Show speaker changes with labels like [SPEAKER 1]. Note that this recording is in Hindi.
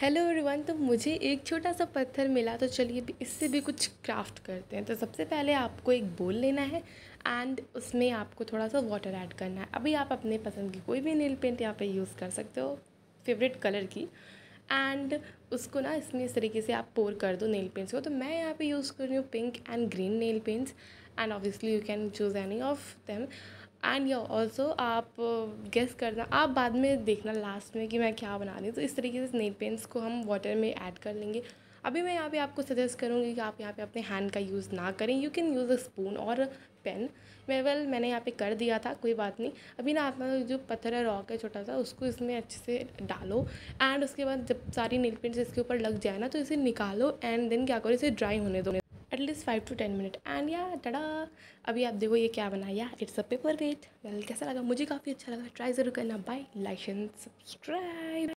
[SPEAKER 1] हेलो एवरीवन तो मुझे एक छोटा सा पत्थर मिला तो चलिए भी इससे भी कुछ क्राफ्ट करते हैं तो सबसे पहले आपको एक बोल लेना है एंड उसमें आपको थोड़ा सा वाटर ऐड करना है अभी आप अपने पसंद की कोई भी नील पेंट यहाँ पे यूज़ कर सकते हो फेवरेट कलर की एंड उसको ना इसमें इस तरीके से आप पोर कर दो नेल पेंट्स को तो मैं यहाँ पे यूज़ कर रही हूँ pink and green nail paints and obviously you can choose any of them and या ऑल्सो आप गेस uh, करना आप बाद में देखना लास्ट में कि मैं क्या बना रही हूँ तो इस तरीके से नेल पेंट्स को हम वाटर में ऐड कर लेंगे अभी मैं यहाँ पे आपको सजेस्ट करूँगी कि आप यहाँ पे अपने हैंड का यूज़ ना करें you can use a spoon और पेन मैं वेल मैंने यहाँ पे कर दिया था कोई बात नहीं अभी ना अपना जो पत्थर है रॉक है छोटा सा उसको इसमें अच्छे से डालो एंड उसके बाद जब सारी नेल पेंट्स इसके ऊपर लग जाए ना तो इसे निकालो एंड देन क्या करो इसे ड्राई होने दो at least five to ten minute and या टडा अभी आप देखो ये क्या बनाया it's a paper weight well कैसा लगा मुझे काफ़ी अच्छा लगा ट्राई ज़रूर करना बाय लाइक एंड सब्सक्राइब